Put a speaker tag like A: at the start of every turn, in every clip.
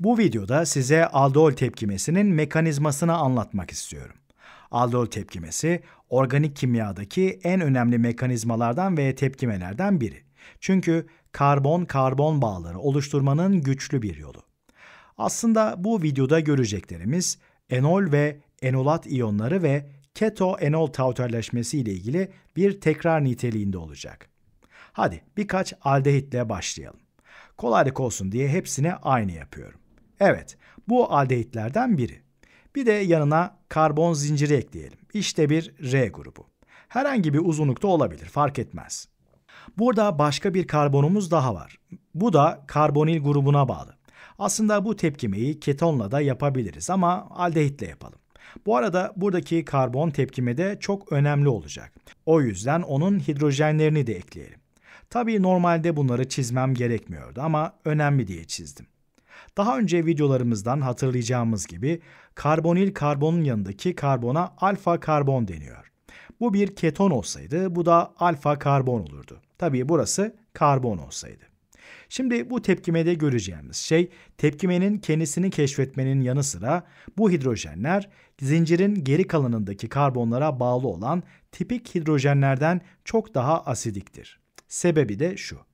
A: Bu videoda size aldol tepkimesinin mekanizmasını anlatmak istiyorum. Aldol tepkimesi organik kimyadaki en önemli mekanizmalardan ve tepkimelerden biri. Çünkü karbon-karbon bağları oluşturmanın güçlü bir yolu. Aslında bu videoda göreceklerimiz enol ve enolat iyonları ve keto-enol tauterleşmesi ile ilgili bir tekrar niteliğinde olacak. Hadi birkaç aldehitle başlayalım. Kolaylık olsun diye hepsini aynı yapıyorum. Evet, bu aldehitlerden biri. Bir de yanına karbon zinciri ekleyelim. İşte bir R grubu. Herhangi bir uzunlukta olabilir, fark etmez. Burada başka bir karbonumuz daha var. Bu da karbonil grubuna bağlı. Aslında bu tepkimeyi ketonla da yapabiliriz ama aldehitle yapalım. Bu arada buradaki karbon tepkime de çok önemli olacak. O yüzden onun hidrojenlerini de ekleyelim. Tabii normalde bunları çizmem gerekmiyordu ama önemli diye çizdim. Daha önce videolarımızdan hatırlayacağımız gibi karbonil karbonun yanındaki karbona alfa karbon deniyor. Bu bir keton olsaydı bu da alfa karbon olurdu. Tabii burası karbon olsaydı. Şimdi bu tepkimede göreceğimiz şey tepkimenin kendisini keşfetmenin yanı sıra bu hidrojenler zincirin geri kalanındaki karbonlara bağlı olan tipik hidrojenlerden çok daha asidiktir. Sebebi de şu.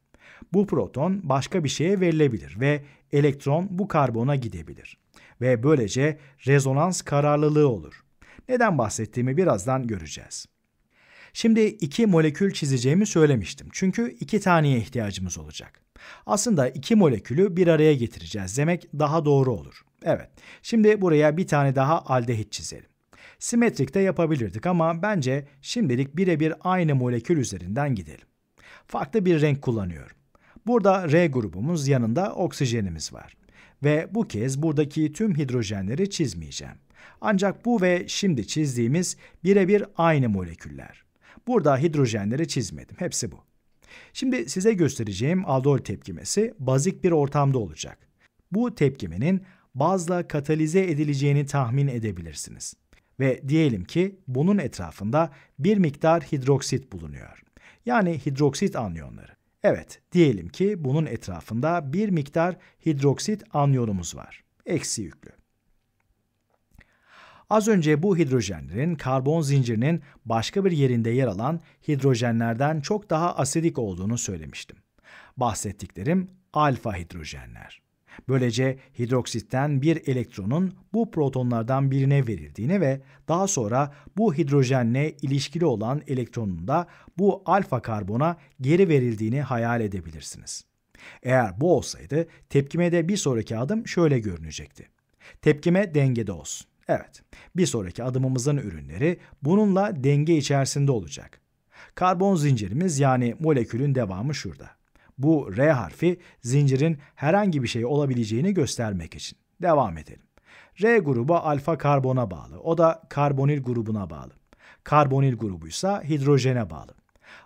A: Bu proton başka bir şeye verilebilir ve elektron bu karbona gidebilir. Ve böylece rezonans kararlılığı olur. Neden bahsettiğimi birazdan göreceğiz. Şimdi iki molekül çizeceğimi söylemiştim. Çünkü iki taneye ihtiyacımız olacak. Aslında iki molekülü bir araya getireceğiz demek daha doğru olur. Evet, şimdi buraya bir tane daha aldehit çizelim. Simetrik de yapabilirdik ama bence şimdilik birebir aynı molekül üzerinden gidelim. Farklı bir renk kullanıyorum. Burada R grubumuz yanında oksijenimiz var. Ve bu kez buradaki tüm hidrojenleri çizmeyeceğim. Ancak bu ve şimdi çizdiğimiz birebir aynı moleküller. Burada hidrojenleri çizmedim, hepsi bu. Şimdi size göstereceğim aldol tepkimesi bazik bir ortamda olacak. Bu tepkimenin bazla katalize edileceğini tahmin edebilirsiniz. Ve diyelim ki bunun etrafında bir miktar hidroksit bulunuyor. Yani hidroksit anyonları. Evet, diyelim ki bunun etrafında bir miktar hidroksit anyonumuz var. Eksi yüklü. Az önce bu hidrojenlerin karbon zincirinin başka bir yerinde yer alan hidrojenlerden çok daha asidik olduğunu söylemiştim. Bahsettiklerim alfa hidrojenler. Böylece hidroksitten bir elektronun bu protonlardan birine verildiğini ve daha sonra bu hidrojenle ilişkili olan elektronun da bu alfa karbona geri verildiğini hayal edebilirsiniz. Eğer bu olsaydı tepkimede bir sonraki adım şöyle görünecekti. Tepkime dengede olsun. Evet, bir sonraki adımımızın ürünleri bununla denge içerisinde olacak. Karbon zincirimiz yani molekülün devamı şurada. Bu R harfi zincirin herhangi bir şey olabileceğini göstermek için. Devam edelim. R grubu alfa karbona bağlı. O da karbonil grubuna bağlı. Karbonil grubuysa hidrojene bağlı.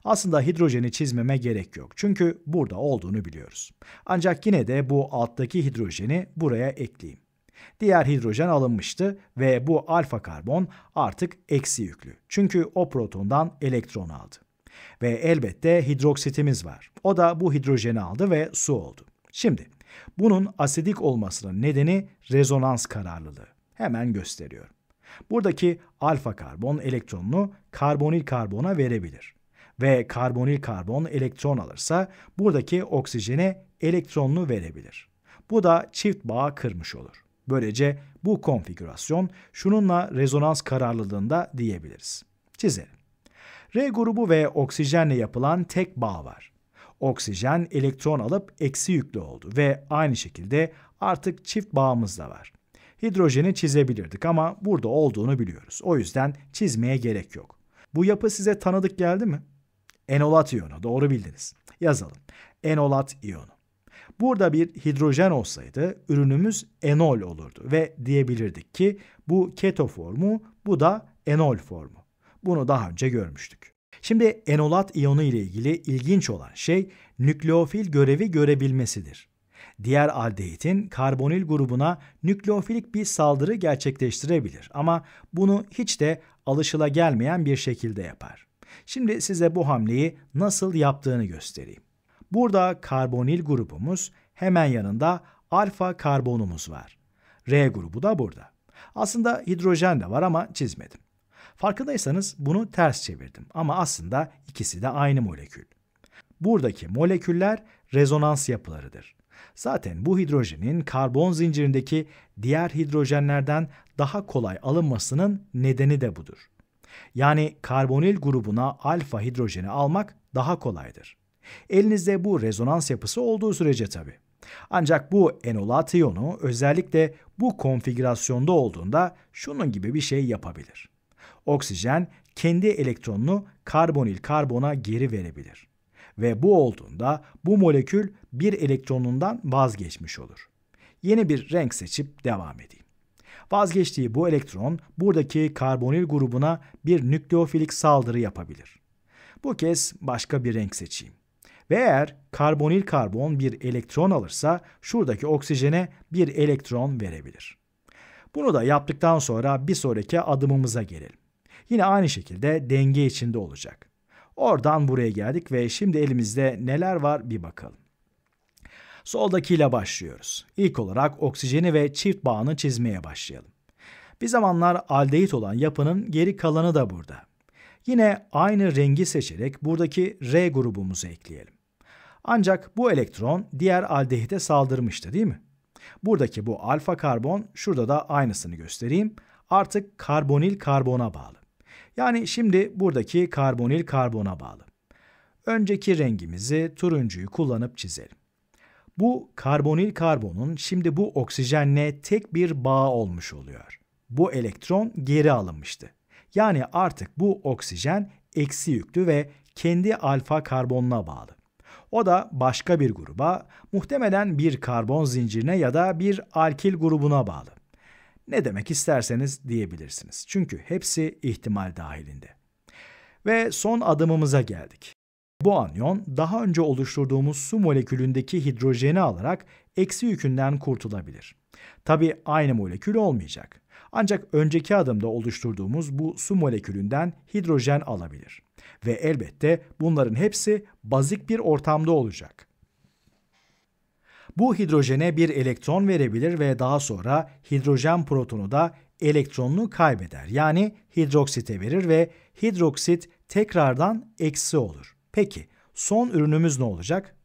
A: Aslında hidrojeni çizmeme gerek yok. Çünkü burada olduğunu biliyoruz. Ancak yine de bu alttaki hidrojeni buraya ekleyeyim. Diğer hidrojen alınmıştı ve bu alfa karbon artık eksi yüklü. Çünkü o protondan elektron aldı. Ve elbette hidroksitimiz var. O da bu hidrojeni aldı ve su oldu. Şimdi bunun asidik olmasının nedeni rezonans kararlılığı. Hemen gösteriyorum. Buradaki alfa karbon elektronunu karbonil karbona verebilir. Ve karbonil karbon elektron alırsa buradaki oksijene elektronunu verebilir. Bu da çift bağ kırmış olur. Böylece bu konfigürasyon şununla rezonans kararlılığında diyebiliriz. Çizelim. R grubu ve oksijenle yapılan tek bağ var. Oksijen elektron alıp eksi yüklü oldu ve aynı şekilde artık çift bağımız da var. Hidrojeni çizebilirdik ama burada olduğunu biliyoruz. O yüzden çizmeye gerek yok. Bu yapı size tanıdık geldi mi? Enolat iyonu doğru bildiniz. Yazalım. Enolat iyonu. Burada bir hidrojen olsaydı ürünümüz enol olurdu ve diyebilirdik ki bu keto formu bu da enol formu. Bunu daha önce görmüştük. Şimdi enolat iyonu ile ilgili ilginç olan şey nükleofil görevi görebilmesidir. Diğer aldehitin karbonil grubuna nükleofilik bir saldırı gerçekleştirebilir ama bunu hiç de alışıla gelmeyen bir şekilde yapar. Şimdi size bu hamleyi nasıl yaptığını göstereyim. Burada karbonil grubumuz hemen yanında alfa karbonumuz var. R grubu da burada. Aslında hidrojen de var ama çizmedim. Farkındaysanız bunu ters çevirdim ama aslında ikisi de aynı molekül. Buradaki moleküller rezonans yapılarıdır. Zaten bu hidrojenin karbon zincirindeki diğer hidrojenlerden daha kolay alınmasının nedeni de budur. Yani karbonil grubuna alfa hidrojeni almak daha kolaydır. Elinizde bu rezonans yapısı olduğu sürece tabi. Ancak bu enolat iyonu özellikle bu konfigürasyonda olduğunda şunun gibi bir şey yapabilir oksijen kendi elektronunu karbonil karbona geri verebilir. Ve bu olduğunda bu molekül bir elektronundan vazgeçmiş olur. Yeni bir renk seçip devam edeyim. Vazgeçtiği bu elektron buradaki karbonil grubuna bir nükleofilik saldırı yapabilir. Bu kez başka bir renk seçeyim. Ve eğer karbonil karbon bir elektron alırsa şuradaki oksijene bir elektron verebilir. Bunu da yaptıktan sonra bir sonraki adımımıza gelelim. Yine aynı şekilde denge içinde olacak. Oradan buraya geldik ve şimdi elimizde neler var bir bakalım. Soldakiyle başlıyoruz. İlk olarak oksijeni ve çift bağını çizmeye başlayalım. Bir zamanlar aldehit olan yapının geri kalanı da burada. Yine aynı rengi seçerek buradaki R grubumuzu ekleyelim. Ancak bu elektron diğer aldehite saldırmıştı değil mi? Buradaki bu alfa karbon şurada da aynısını göstereyim. Artık karbonil karbona bağlı. Yani şimdi buradaki karbonil karbona bağlı. Önceki rengimizi turuncuyu kullanıp çizelim. Bu karbonil karbonun şimdi bu oksijenle tek bir bağ olmuş oluyor. Bu elektron geri alınmıştı. Yani artık bu oksijen eksi yüklü ve kendi alfa karbonuna bağlı. O da başka bir gruba, muhtemelen bir karbon zincirine ya da bir alkil grubuna bağlı ne demek isterseniz diyebilirsiniz. Çünkü hepsi ihtimal dahilinde. Ve son adımımıza geldik. Bu anyon daha önce oluşturduğumuz su molekülündeki hidrojeni alarak eksi yükünden kurtulabilir. Tabi aynı molekül olmayacak. Ancak önceki adımda oluşturduğumuz bu su molekülünden hidrojen alabilir. Ve elbette bunların hepsi bazik bir ortamda olacak. Bu hidrojene bir elektron verebilir ve daha sonra hidrojen protonu da elektronunu kaybeder. Yani hidroksite verir ve hidroksit tekrardan eksi olur. Peki son ürünümüz ne olacak?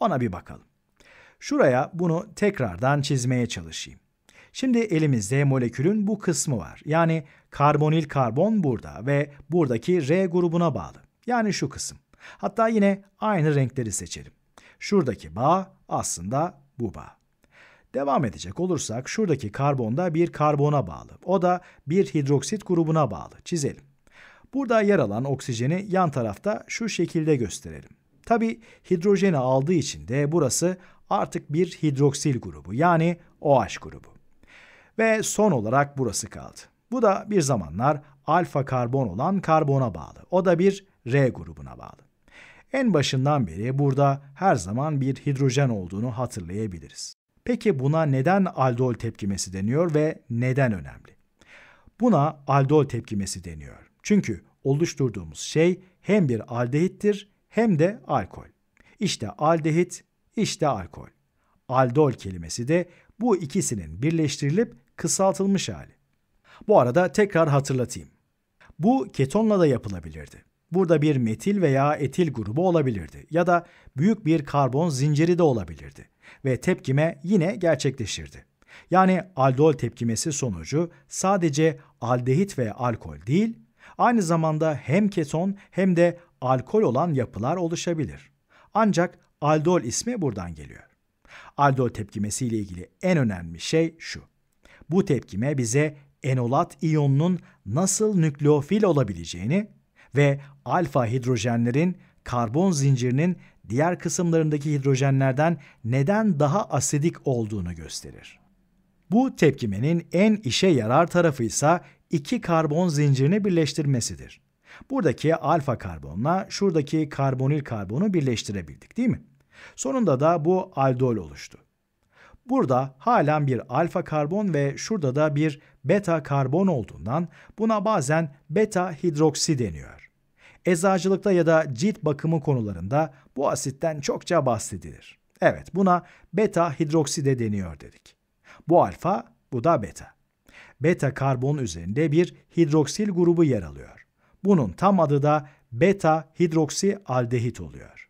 A: Ona bir bakalım. Şuraya bunu tekrardan çizmeye çalışayım. Şimdi elimizde molekülün bu kısmı var. Yani karbonil karbon burada ve buradaki R grubuna bağlı. Yani şu kısım. Hatta yine aynı renkleri seçelim. Şuradaki bağ aslında bu bağ. Devam edecek olursak şuradaki karbon da bir karbona bağlı. O da bir hidroksit grubuna bağlı. Çizelim. Burada yer alan oksijeni yan tarafta şu şekilde gösterelim. Tabi hidrojeni aldığı için de burası artık bir hidroksil grubu yani OH grubu. Ve son olarak burası kaldı. Bu da bir zamanlar alfa karbon olan karbona bağlı. O da bir R grubuna bağlı. En başından beri burada her zaman bir hidrojen olduğunu hatırlayabiliriz. Peki buna neden aldol tepkimesi deniyor ve neden önemli? Buna aldol tepkimesi deniyor. Çünkü oluşturduğumuz şey hem bir aldehittir hem de alkol. İşte aldehit, işte alkol. Aldol kelimesi de bu ikisinin birleştirilip kısaltılmış hali. Bu arada tekrar hatırlatayım. Bu ketonla da yapılabilirdi. Burada bir metil veya etil grubu olabilirdi ya da büyük bir karbon zinciri de olabilirdi ve tepkime yine gerçekleşirdi. Yani aldol tepkimesi sonucu sadece aldehit ve alkol değil, aynı zamanda hem keton hem de alkol olan yapılar oluşabilir. Ancak aldol ismi buradan geliyor. Aldol tepkimesi ile ilgili en önemli şey şu. Bu tepkime bize enolat iyonunun nasıl nükleofil olabileceğini ve alfa hidrojenlerin karbon zincirinin diğer kısımlarındaki hidrojenlerden neden daha asidik olduğunu gösterir. Bu tepkimenin en işe yarar tarafı ise iki karbon zincirini birleştirmesidir. Buradaki alfa karbonla şuradaki karbonil karbonu birleştirebildik değil mi? Sonunda da bu aldol oluştu. Burada halen bir alfa karbon ve şurada da bir beta karbon olduğundan buna bazen beta hidroksi deniyor. Eczacılıkta ya da cilt bakımı konularında bu asitten çokça bahsedilir. Evet buna beta hidrokside deniyor dedik. Bu alfa, bu da beta. Beta karbon üzerinde bir hidroksil grubu yer alıyor. Bunun tam adı da beta hidroksi aldehit oluyor.